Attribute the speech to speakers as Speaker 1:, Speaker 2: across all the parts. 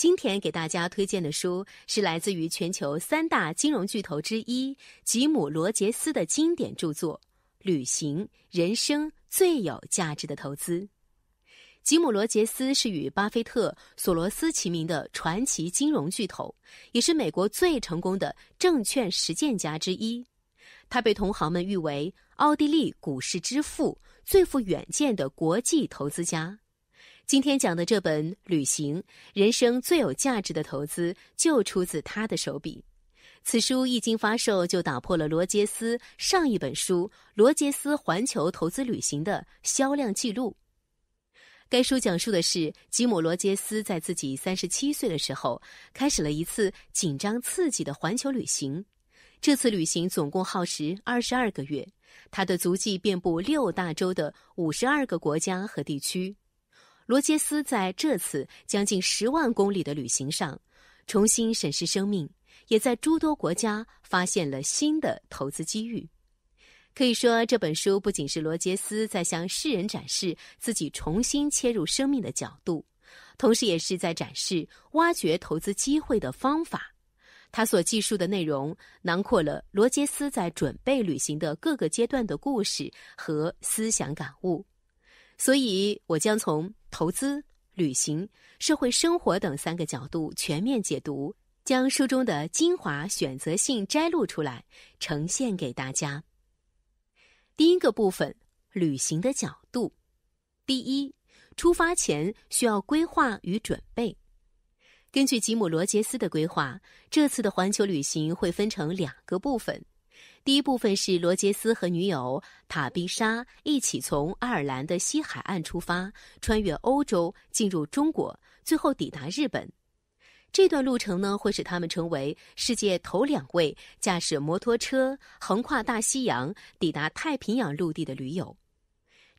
Speaker 1: 今天给大家推荐的书是来自于全球三大金融巨头之一吉姆·罗杰斯的经典著作《旅行：人生最有价值的投资》。吉姆·罗杰斯是与巴菲特、索罗斯齐名的传奇金融巨头，也是美国最成功的证券实践家之一。他被同行们誉为“奥地利股市之父”，最富远见的国际投资家。今天讲的这本《旅行：人生最有价值的投资》，就出自他的手笔。此书一经发售，就打破了罗杰斯上一本书《罗杰斯环球投资旅行》的销量记录。该书讲述的是吉姆·罗杰斯在自己三十七岁的时候，开始了一次紧张刺激的环球旅行。这次旅行总共耗时二十二个月，他的足迹遍布六大洲的五十二个国家和地区。罗杰斯在这次将近十万公里的旅行上，重新审视生命，也在诸多国家发现了新的投资机遇。可以说，这本书不仅是罗杰斯在向世人展示自己重新切入生命的角度，同时，也是在展示挖掘投资机会的方法。他所记述的内容囊括了罗杰斯在准备旅行的各个阶段的故事和思想感悟。所以，我将从投资、旅行、社会生活等三个角度全面解读，将书中的精华选择性摘录出来，呈现给大家。第一个部分：旅行的角度。第一，出发前需要规划与准备。根据吉姆·罗杰斯的规划，这次的环球旅行会分成两个部分。第一部分是罗杰斯和女友塔宾莎一起从爱尔兰的西海岸出发，穿越欧洲，进入中国，最后抵达日本。这段路程呢，会使他们成为世界头两位驾驶摩托车横跨大西洋抵达太平洋陆地的驴友。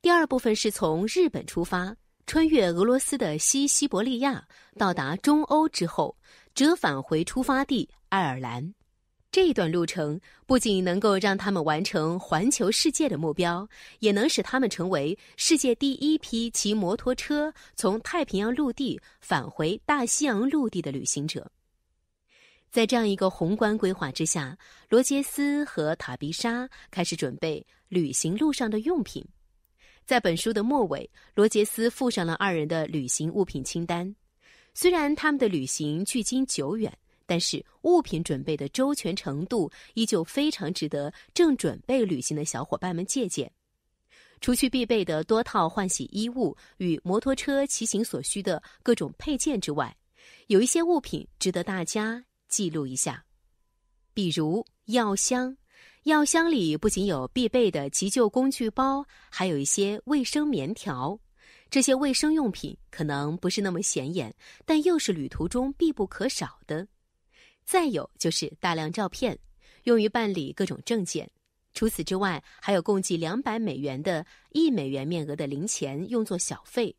Speaker 1: 第二部分是从日本出发，穿越俄罗斯的西西伯利亚，到达中欧之后，折返回出发地爱尔兰。这一段路程不仅能够让他们完成环球世界的目标，也能使他们成为世界第一批骑摩托车从太平洋陆地返回大西洋陆地的旅行者。在这样一个宏观规划之下，罗杰斯和塔比莎开始准备旅行路上的用品。在本书的末尾，罗杰斯附上了二人的旅行物品清单。虽然他们的旅行距今久远。但是物品准备的周全程度依旧非常值得正准备旅行的小伙伴们借鉴。除去必备的多套换洗衣物与摩托车骑行所需的各种配件之外，有一些物品值得大家记录一下，比如药箱。药箱里不仅有必备的急救工具包，还有一些卫生棉条。这些卫生用品可能不是那么显眼，但又是旅途中必不可少的。再有就是大量照片，用于办理各种证件。除此之外，还有共计两百美元的一美元面额的零钱，用作小费。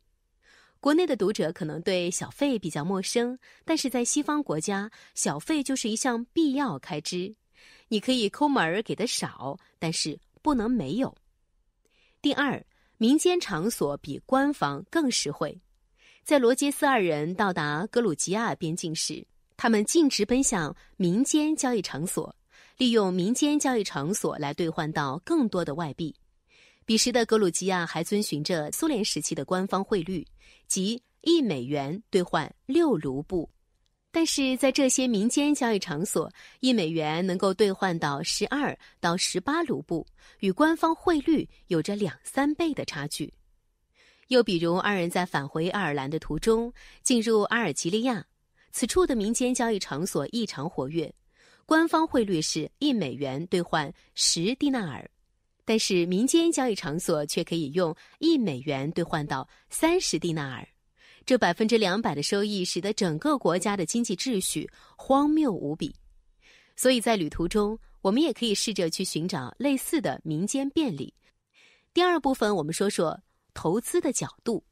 Speaker 1: 国内的读者可能对小费比较陌生，但是在西方国家，小费就是一项必要开支。你可以抠门儿给的少，但是不能没有。第二，民间场所比官方更实惠。在罗杰斯二人到达格鲁吉亚边境时。他们径直奔向民间交易场所，利用民间交易场所来兑换到更多的外币。彼时的格鲁吉亚还遵循着苏联时期的官方汇率，即一美元兑换六卢布，但是在这些民间交易场所，一美元能够兑换到十二到十八卢布，与官方汇率有着两三倍的差距。又比如，二人在返回爱尔兰的途中进入阿尔及利亚。此处的民间交易场所异常活跃，官方汇率是一美元兑换十迪纳尔，但是民间交易场所却可以用一美元兑换到三十迪纳尔，这百分之两百的收益使得整个国家的经济秩序荒谬无比。所以在旅途中，我们也可以试着去寻找类似的民间便利。第二部分，我们说说投资的角度。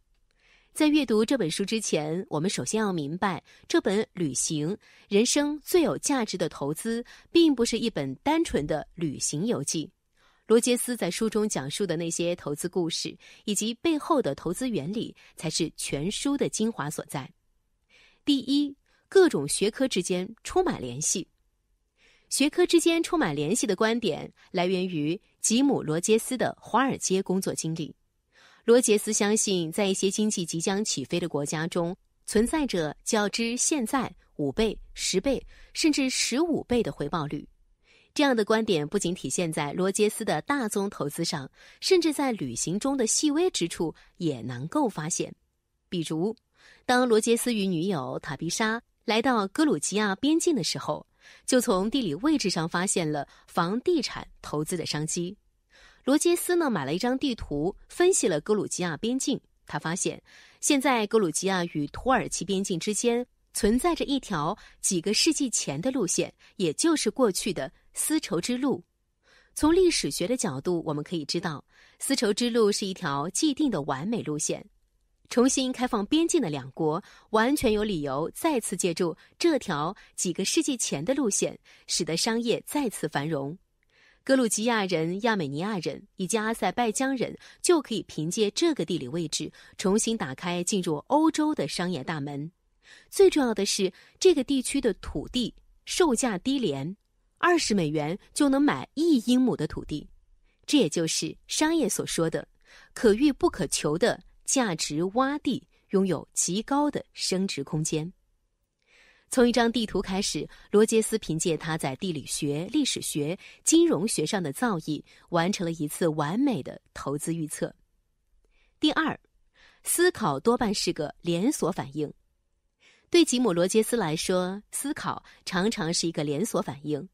Speaker 1: 在阅读这本书之前，我们首先要明白，这本《旅行人生最有价值的投资》并不是一本单纯的旅行游记。罗杰斯在书中讲述的那些投资故事以及背后的投资原理，才是全书的精华所在。第一，各种学科之间充满联系。学科之间充满联系的观点，来源于吉姆·罗杰斯的华尔街工作经历。罗杰斯相信，在一些经济即将起飞的国家中，存在着较之现在五倍、十倍甚至十五倍的回报率。这样的观点不仅体现在罗杰斯的大宗投资上，甚至在旅行中的细微之处也能够发现。比如，当罗杰斯与女友塔比莎来到格鲁吉亚边境的时候，就从地理位置上发现了房地产投资的商机。罗杰斯呢买了一张地图，分析了格鲁吉亚边境。他发现，现在格鲁吉亚与土耳其边境之间存在着一条几个世纪前的路线，也就是过去的丝绸之路。从历史学的角度，我们可以知道，丝绸之路是一条既定的完美路线。重新开放边境的两国完全有理由再次借助这条几个世纪前的路线，使得商业再次繁荣。格鲁吉亚人、亚美尼亚人以及阿塞拜疆人就可以凭借这个地理位置重新打开进入欧洲的商业大门。最重要的是，这个地区的土地售价低廉，二十美元就能买一英亩的土地。这也就是商业所说的“可遇不可求”的价值洼地，拥有极高的升值空间。从一张地图开始，罗杰斯凭借他在地理学、历史学、金融学上的造诣，完成了一次完美的投资预测。第二，思考多半是个连锁反应。对吉姆·罗杰斯来说，思考常常是一个连锁反应。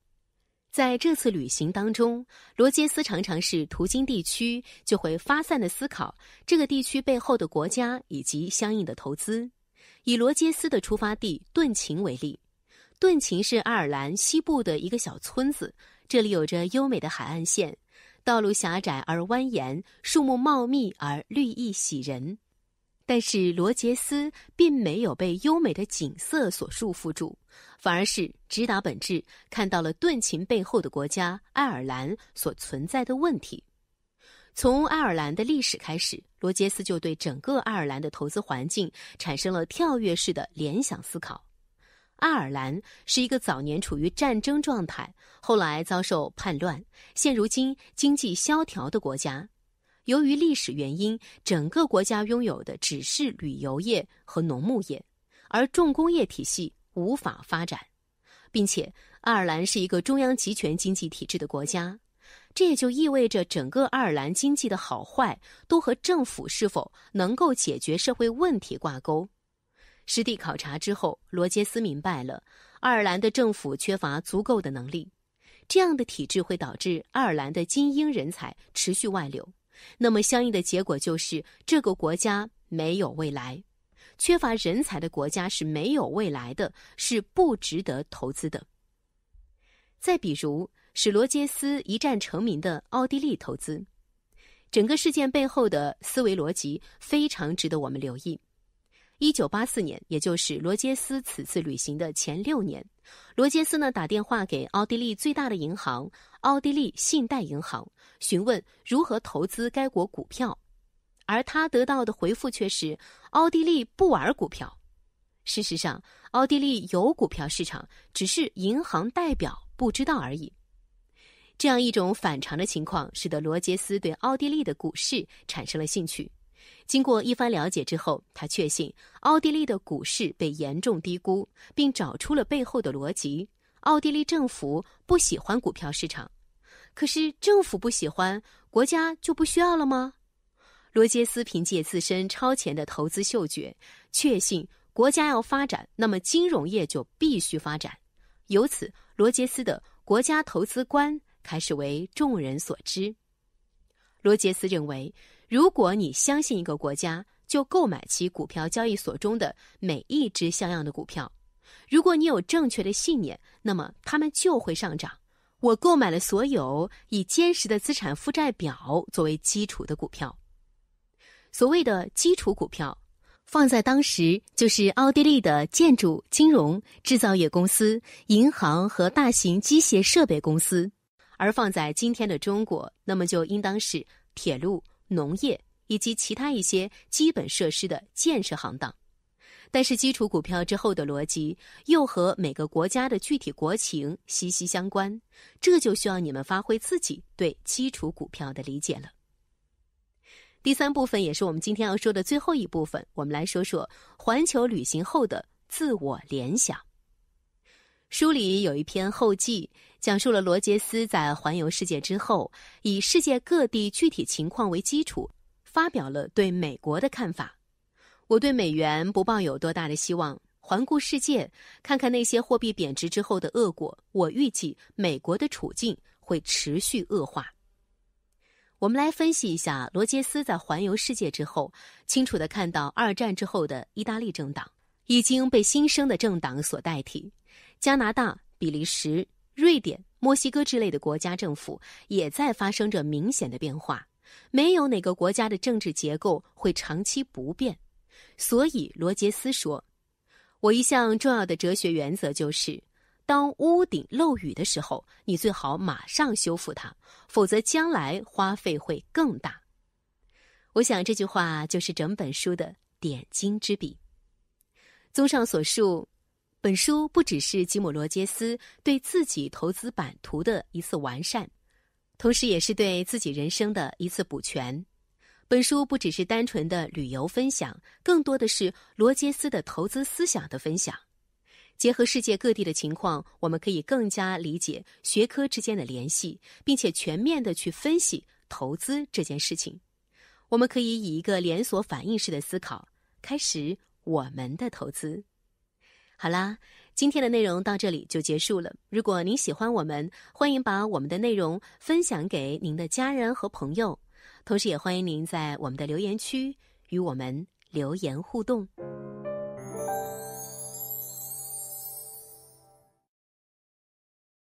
Speaker 1: 在这次旅行当中，罗杰斯常常是途经地区就会发散的思考这个地区背后的国家以及相应的投资。以罗杰斯的出发地顿琴为例，顿琴是爱尔兰西部的一个小村子，这里有着优美的海岸线，道路狭窄而蜿蜒，树木茂密而绿意喜人。但是罗杰斯并没有被优美的景色所束缚住，反而是直达本质，看到了顿琴背后的国家——爱尔兰所存在的问题。从爱尔兰的历史开始，罗杰斯就对整个爱尔兰的投资环境产生了跳跃式的联想思考。爱尔兰是一个早年处于战争状态，后来遭受叛乱，现如今经济萧条的国家。由于历史原因，整个国家拥有的只是旅游业和农牧业，而重工业体系无法发展，并且爱尔兰是一个中央集权经济体制的国家。这也就意味着整个爱尔兰经济的好坏都和政府是否能够解决社会问题挂钩。实地考察之后，罗杰斯明白了，爱尔兰的政府缺乏足够的能力，这样的体制会导致爱尔兰的精英人才持续外流。那么，相应的结果就是这个国家没有未来。缺乏人才的国家是没有未来的，是不值得投资的。再比如。使罗杰斯一战成名的奥地利投资，整个事件背后的思维逻辑非常值得我们留意。一九八四年，也就是罗杰斯此次旅行的前六年，罗杰斯呢打电话给奥地利最大的银行奥地利信贷银行，询问如何投资该国股票，而他得到的回复却是奥地利不玩股票。事实上，奥地利有股票市场，只是银行代表不知道而已。这样一种反常的情况，使得罗杰斯对奥地利的股市产生了兴趣。经过一番了解之后，他确信奥地利的股市被严重低估，并找出了背后的逻辑：奥地利政府不喜欢股票市场，可是政府不喜欢，国家就不需要了吗？罗杰斯凭借自身超前的投资嗅觉，确信国家要发展，那么金融业就必须发展。由此，罗杰斯的国家投资观。开始为众人所知。罗杰斯认为，如果你相信一个国家，就购买其股票交易所中的每一只像样的股票。如果你有正确的信念，那么它们就会上涨。我购买了所有以坚实的资产负债表作为基础的股票。所谓的基础股票，放在当时就是奥地利的建筑、金融、制造业公司、银行和大型机械设备公司。而放在今天的中国，那么就应当是铁路、农业以及其他一些基本设施的建设行当。但是基础股票之后的逻辑又和每个国家的具体国情息息相关，这就需要你们发挥自己对基础股票的理解了。第三部分也是我们今天要说的最后一部分，我们来说说环球旅行后的自我联想。书里有一篇后记。讲述了罗杰斯在环游世界之后，以世界各地具体情况为基础，发表了对美国的看法。我对美元不抱有多大的希望。环顾世界，看看那些货币贬值之后的恶果。我预计美国的处境会持续恶化。我们来分析一下罗杰斯在环游世界之后，清楚地看到二战之后的意大利政党已经被新生的政党所代替，加拿大、比利时。瑞典、墨西哥之类的国家政府也在发生着明显的变化，没有哪个国家的政治结构会长期不变。所以罗杰斯说：“我一向重要的哲学原则就是，当屋顶漏雨的时候，你最好马上修复它，否则将来花费会更大。”我想这句话就是整本书的点睛之笔。综上所述。本书不只是吉姆·罗杰斯对自己投资版图的一次完善，同时也是对自己人生的一次补全。本书不只是单纯的旅游分享，更多的是罗杰斯的投资思想的分享。结合世界各地的情况，我们可以更加理解学科之间的联系，并且全面的去分析投资这件事情。我们可以以一个连锁反应式的思考开始我们的投资。好啦，今天的内容到这里就结束了。如果您喜欢我们，欢迎把我们的内容分享给您的家人和朋友，同时也欢迎您在我们的留言区与我们留言互动。